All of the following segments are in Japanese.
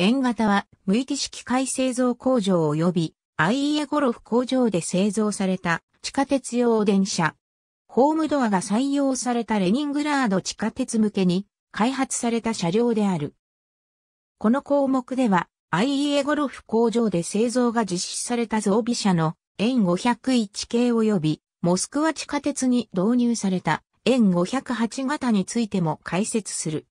円型は無域式回製造工場及び IE ゴロフ工場で製造された地下鉄用電車。ホームドアが採用されたレニングラード地下鉄向けに開発された車両である。この項目では IE ゴロフ工場で製造が実施された増備車の円501系及びモスクワ地下鉄に導入された円508型についても解説する。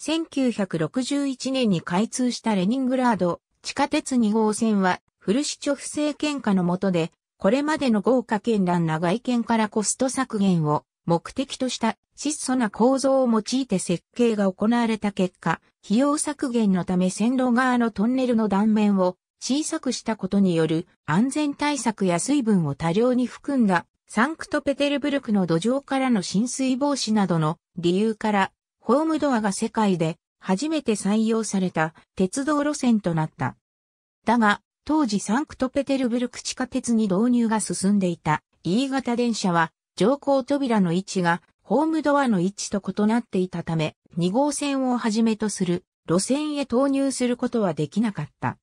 1961年に開通したレニングラード地下鉄2号線はフルシチョフ政権下の下で、これまでの豪華絢爛な外見からコスト削減を目的とした質素な構造を用いて設計が行われた結果、費用削減のため線路側のトンネルの断面を小さくしたことによる安全対策や水分を多量に含んだサンクトペテルブルクの土壌からの浸水防止などの理由からホームドアが世界で初めて採用された鉄道路線となった。だが、当時サンクトペテルブルク地下鉄に導入が進んでいた E 型電車は乗降扉の位置がホームドアの位置と異なっていたため2号線をはじめとする路線へ投入することはできなかった。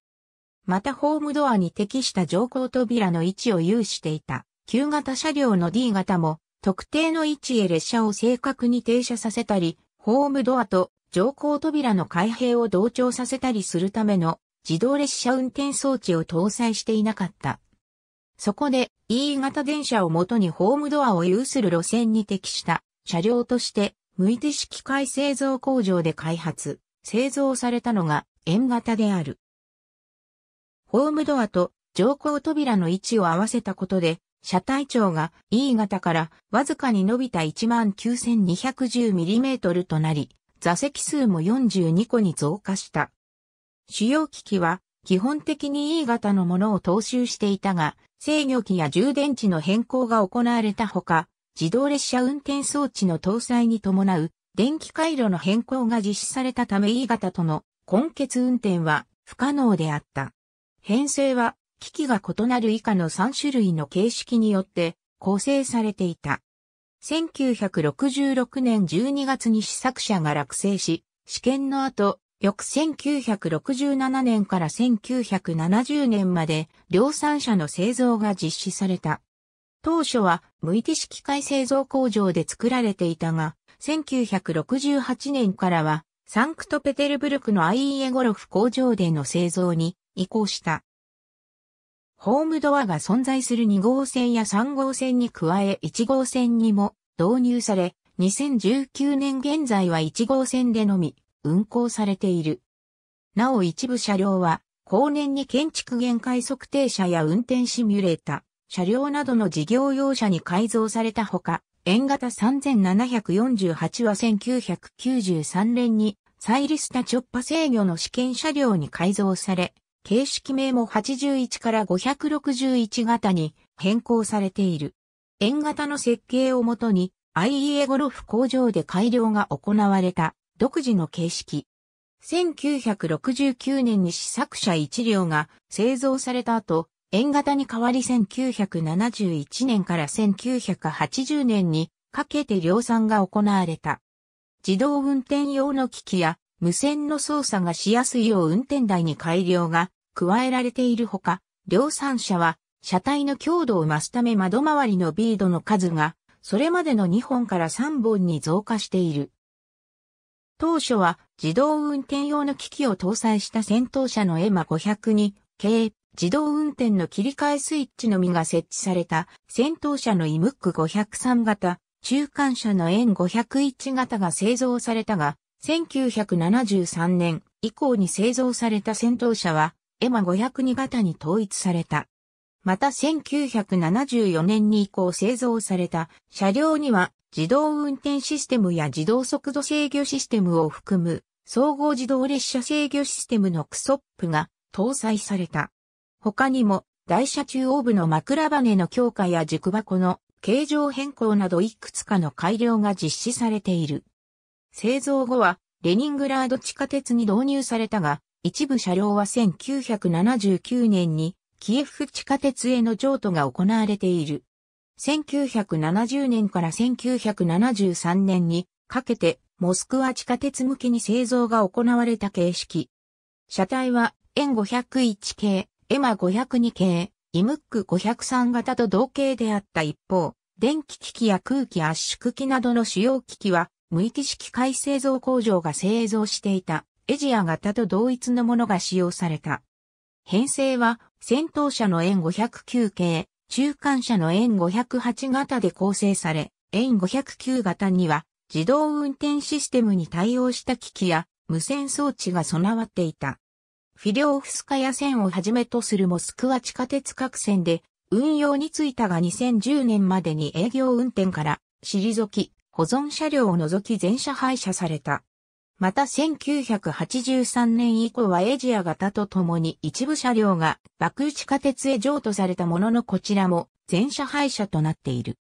またホームドアに適した乗降扉の位置を有していた旧型車両の D 型も特定の位置へ列車を正確に停車させたりホームドアと乗降扉の開閉を同調させたりするための自動列車運転装置を搭載していなかった。そこで E 型電車をもとにホームドアを有する路線に適した車両として無いて式械製造工場で開発、製造されたのが円型である。ホームドアと乗降扉の位置を合わせたことで車体長が E 型からわずかに伸びた 19,210mm となり、座席数も42個に増加した。主要機器は基本的に E 型のものを踏襲していたが、制御機や充電池の変更が行われたほか、自動列車運転装置の搭載に伴う電気回路の変更が実施されたため E 型との根結運転は不可能であった。編成は機器が異なる以下の3種類の形式によって構成されていた。1966年12月に試作者が落成し、試験の後、翌1967年から1970年まで量産車の製造が実施された。当初は無意識機械製造工場で作られていたが、1968年からはサンクトペテルブルクのアイ e エゴロフ工場での製造に移行した。ホームドアが存在する2号線や3号線に加え1号線にも導入され、2019年現在は1号線でのみ運行されている。なお一部車両は、後年に建築限界測定車や運転シミュレータ、車両などの事業用車に改造されたほか、円型3748は1993年に、サイリスタ直パ制御の試験車両に改造され、形式名も81から561型に変更されている。円型の設計をもとに IEA ゴルフ工場で改良が行われた独自の形式。1969年に試作車1両が製造された後、円型に代わり1971年から1980年にかけて量産が行われた。自動運転用の機器や無線の操作がしやすいよう運転台に改良が加えられているほか、量産車は車体の強度を増すため窓周りのビードの数が、それまでの2本から3本に増加している。当初は自動運転用の機器を搭載した戦闘車のエマ500に、軽自動運転の切り替えスイッチのみが設置された戦闘車のイムック5 0 3型、中間車の円501型が製造されたが、1973年以降に製造された戦闘車はエマ502型に統一された。また1974年に以降製造された車両には自動運転システムや自動速度制御システムを含む総合自動列車制御システムのクソップが搭載された。他にも台車中央部の枕羽の強化や軸箱の形状変更などいくつかの改良が実施されている。製造後はレニングラード地下鉄に導入されたが、一部車両は1979年にキエフ地下鉄への譲渡が行われている。1970年から1973年にかけてモスクワ地下鉄向けに製造が行われた形式。車体は N501 系、エマ502系、イムック503型と同型であった一方、電気機器や空気圧縮機などの主要機器は無域式改製造工場が製造していたエジア型と同一のものが使用された。編成は戦闘車の円509系、中間車の円508型で構成され、円509型には自動運転システムに対応した機器や無線装置が備わっていた。フィリオフスカヤ線をはじめとするモスクワ地下鉄各線で運用についたが2010年までに営業運転から退き、保存車両を除き全車廃車された。また1983年以降はエジア型と共に一部車両が爆打地下鉄へ譲渡されたもののこちらも全車廃車となっている。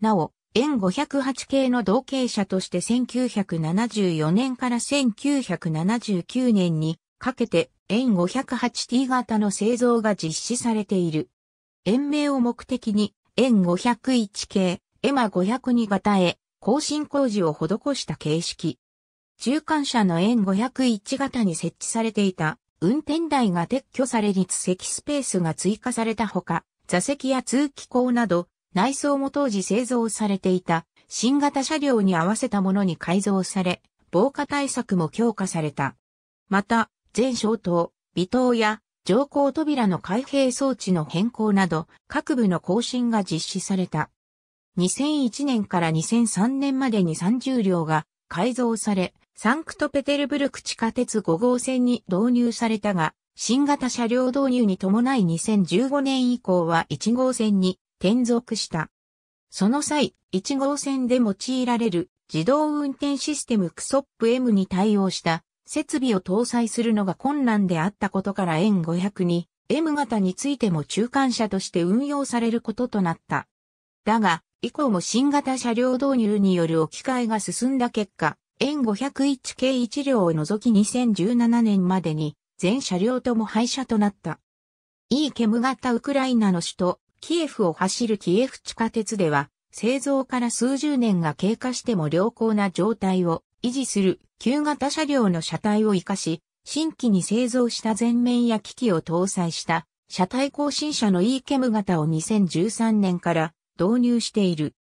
なお、円508系の同型車として1974年から1979年にかけて円 508T 型の製造が実施されている。延命を目的に円501系、エマ502型へ更新工事を施した形式。中間車の円501型に設置されていた運転台が撤去され立席スペースが追加されたほか、座席や通気口など内装も当時製造されていた新型車両に合わせたものに改造され、防火対策も強化された。また、全消灯、微灯や乗降扉の開閉装置の変更など、各部の更新が実施された。2001年から2003年までに30両が改造され、サンクトペテルブルク地下鉄5号線に導入されたが、新型車両導入に伴い2015年以降は1号線に転属した。その際、1号線で用いられる自動運転システムクソップ M に対応した設備を搭載するのが困難であったことから N500 に M 型についても中間車として運用されることとなった。だが、以降も新型車両導入による置き換えが進んだ結果、円501 k 1両を除き2017年までに全車両とも廃車となった。イーケム型ウクライナの首都キエフを走るキエフ地下鉄では製造から数十年が経過しても良好な状態を維持する旧型車両の車体を活かし新規に製造した前面や機器を搭載した車体更新車のイーケム型を2013年から導入している。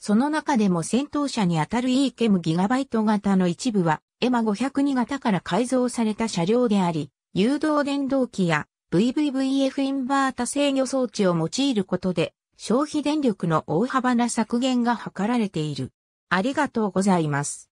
その中でも戦闘車に当たる EKM ギガバイト型の一部は、エマ502型から改造された車両であり、誘導電動機や VVVF インバータ制御装置を用いることで、消費電力の大幅な削減が図られている。ありがとうございます。